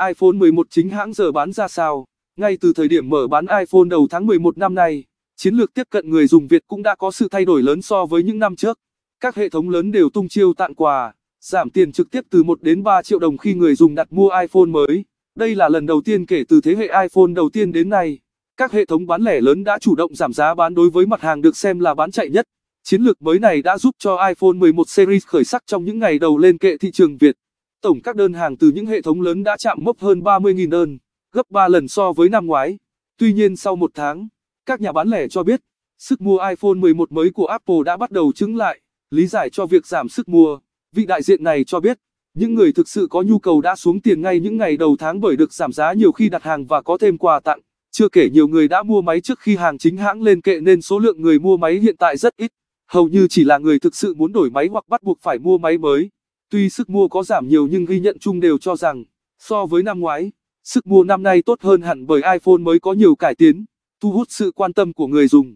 iPhone 11 chính hãng giờ bán ra sao? Ngay từ thời điểm mở bán iPhone đầu tháng 11 năm nay, chiến lược tiếp cận người dùng Việt cũng đã có sự thay đổi lớn so với những năm trước. Các hệ thống lớn đều tung chiêu tặng quà, giảm tiền trực tiếp từ 1 đến 3 triệu đồng khi người dùng đặt mua iPhone mới. Đây là lần đầu tiên kể từ thế hệ iPhone đầu tiên đến nay, các hệ thống bán lẻ lớn đã chủ động giảm giá bán đối với mặt hàng được xem là bán chạy nhất. Chiến lược mới này đã giúp cho iPhone 11 series khởi sắc trong những ngày đầu lên kệ thị trường Việt. Tổng các đơn hàng từ những hệ thống lớn đã chạm mốc hơn 30.000 đơn, gấp 3 lần so với năm ngoái. Tuy nhiên sau một tháng, các nhà bán lẻ cho biết, sức mua iPhone 11 mới của Apple đã bắt đầu chứng lại, lý giải cho việc giảm sức mua. Vị đại diện này cho biết, những người thực sự có nhu cầu đã xuống tiền ngay những ngày đầu tháng bởi được giảm giá nhiều khi đặt hàng và có thêm quà tặng. Chưa kể nhiều người đã mua máy trước khi hàng chính hãng lên kệ nên số lượng người mua máy hiện tại rất ít, hầu như chỉ là người thực sự muốn đổi máy hoặc bắt buộc phải mua máy mới. Tuy sức mua có giảm nhiều nhưng ghi nhận chung đều cho rằng, so với năm ngoái, sức mua năm nay tốt hơn hẳn bởi iPhone mới có nhiều cải tiến, thu hút sự quan tâm của người dùng.